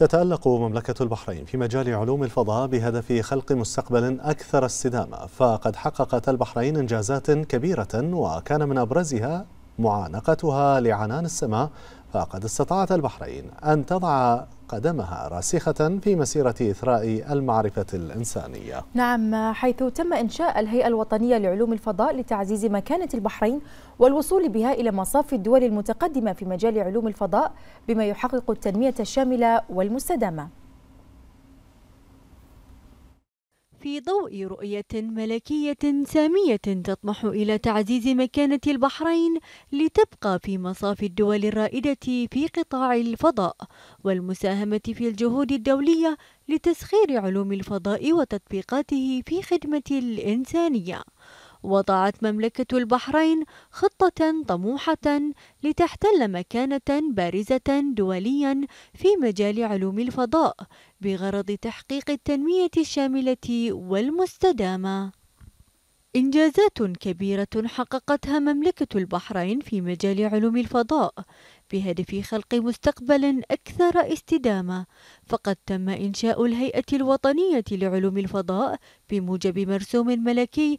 تتألق مملكة البحرين في مجال علوم الفضاء بهدف خلق مستقبل أكثر استدامة فقد حققت البحرين إنجازات كبيرة وكان من أبرزها معانقتها لعنان السماء فقد استطاعت البحرين أن تضع قدمها راسخة في مسيرة إثراء المعرفة الإنسانية نعم حيث تم إنشاء الهيئة الوطنية لعلوم الفضاء لتعزيز مكانة البحرين والوصول بها إلى مصاف الدول المتقدمة في مجال علوم الفضاء بما يحقق التنمية الشاملة والمستدامة في ضوء رؤية ملكية سامية تطمح إلى تعزيز مكانة البحرين لتبقى في مصاف الدول الرائدة في قطاع الفضاء والمساهمة في الجهود الدولية لتسخير علوم الفضاء وتطبيقاته في خدمة الإنسانية وضعت مملكة البحرين خطة طموحة لتحتل مكانة بارزة دوليا في مجال علوم الفضاء بغرض تحقيق التنمية الشاملة والمستدامة. إنجازات كبيرة حققتها مملكة البحرين في مجال علوم الفضاء بهدف خلق مستقبل أكثر استدامة فقد تم إنشاء الهيئة الوطنية لعلوم الفضاء بموجب مرسوم ملكي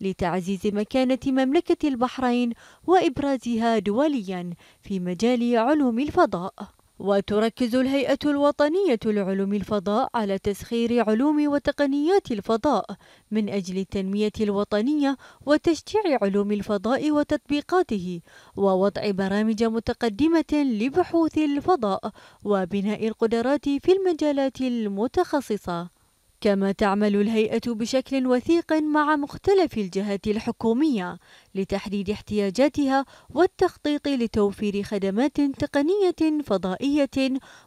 لتعزيز مكانة مملكة البحرين وإبرازها دوليا في مجال علوم الفضاء وتركز الهيئة الوطنية لعلوم الفضاء على تسخير علوم وتقنيات الفضاء من أجل التنمية الوطنية وتشجيع علوم الفضاء وتطبيقاته ووضع برامج متقدمة لبحوث الفضاء وبناء القدرات في المجالات المتخصصة كما تعمل الهيئة بشكل وثيق مع مختلف الجهات الحكومية لتحديد احتياجاتها والتخطيط لتوفير خدمات تقنية فضائية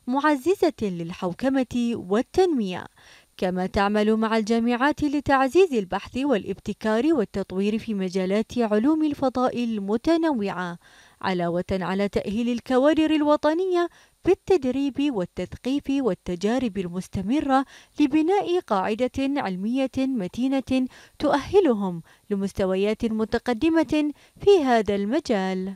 معززة للحوكمة والتنمية كما تعمل مع الجامعات لتعزيز البحث والابتكار والتطوير في مجالات علوم الفضاء المتنوعة علاوة على تأهيل الكوادر الوطنية بالتدريب والتثقيف والتجارب المستمرة لبناء قاعدة علمية متينة تؤهلهم لمستويات متقدمة في هذا المجال